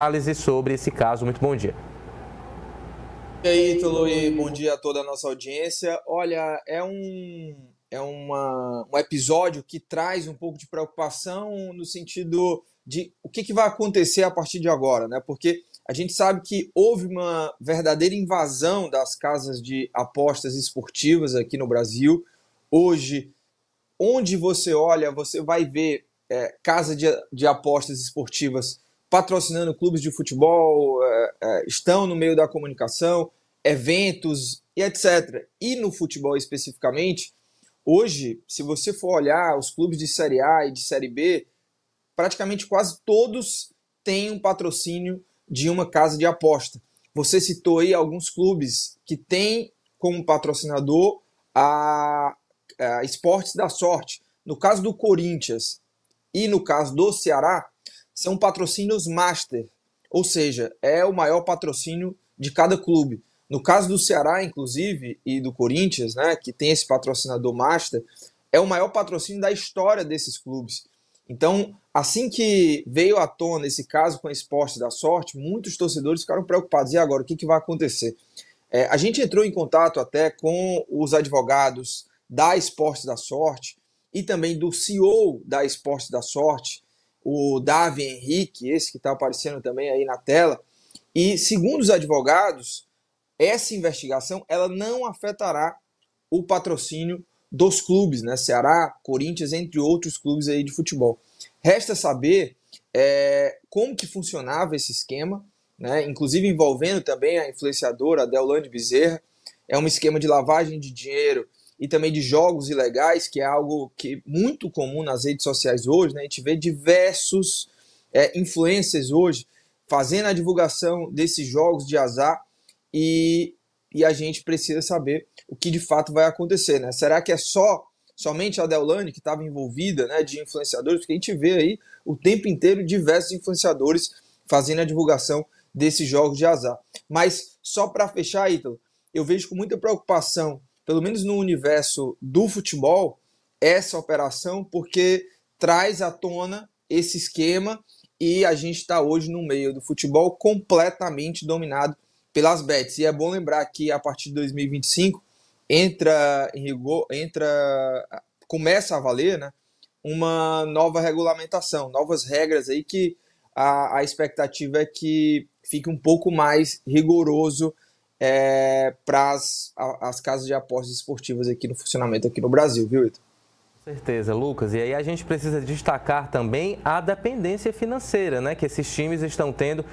análise sobre esse caso. Muito bom dia. E aí, Ítalo, e bom dia a toda a nossa audiência. Olha, é um, é uma, um episódio que traz um pouco de preocupação no sentido de o que, que vai acontecer a partir de agora, né? Porque a gente sabe que houve uma verdadeira invasão das casas de apostas esportivas aqui no Brasil. Hoje, onde você olha, você vai ver é, casa de, de apostas esportivas patrocinando clubes de futebol, é, é, estão no meio da comunicação, eventos e etc. E no futebol especificamente, hoje, se você for olhar os clubes de Série A e de Série B, praticamente quase todos têm um patrocínio de uma casa de aposta. Você citou aí alguns clubes que têm como patrocinador a, a Esportes da Sorte. No caso do Corinthians e no caso do Ceará, são patrocínios master, ou seja, é o maior patrocínio de cada clube. No caso do Ceará, inclusive, e do Corinthians, né, que tem esse patrocinador master, é o maior patrocínio da história desses clubes. Então, assim que veio à tona esse caso com a Esporte da Sorte, muitos torcedores ficaram preocupados. E agora, o que, que vai acontecer? É, a gente entrou em contato até com os advogados da Esporte da Sorte e também do CEO da Esporte da Sorte, o Davi Henrique, esse que está aparecendo também aí na tela. E segundo os advogados, essa investigação ela não afetará o patrocínio dos clubes, né? Ceará, Corinthians, entre outros clubes aí de futebol. Resta saber é, como que funcionava esse esquema, né? Inclusive envolvendo também a influenciadora Deolane Bezerra. É um esquema de lavagem de dinheiro e também de jogos ilegais, que é algo que é muito comum nas redes sociais hoje, né? A gente vê diversos é, influencers hoje fazendo a divulgação desses jogos de azar e, e a gente precisa saber o que de fato vai acontecer, né? Será que é só somente a Delane que estava envolvida, né, de influenciadores? Porque a gente vê aí o tempo inteiro diversos influenciadores fazendo a divulgação desses jogos de azar. Mas só para fechar, Ítalo, eu vejo com muita preocupação pelo menos no universo do futebol, essa operação, porque traz à tona esse esquema e a gente está hoje no meio do futebol completamente dominado pelas bets. E é bom lembrar que a partir de 2025 entra em rigor, entra começa a valer, né, uma nova regulamentação, novas regras aí que a, a expectativa é que fique um pouco mais rigoroso é, para as, casas de apostas esportivas aqui no funcionamento aqui no Brasil, viu, Ito? Com certeza, Lucas. E aí a gente precisa destacar também a dependência financeira, né, que esses times estão tendo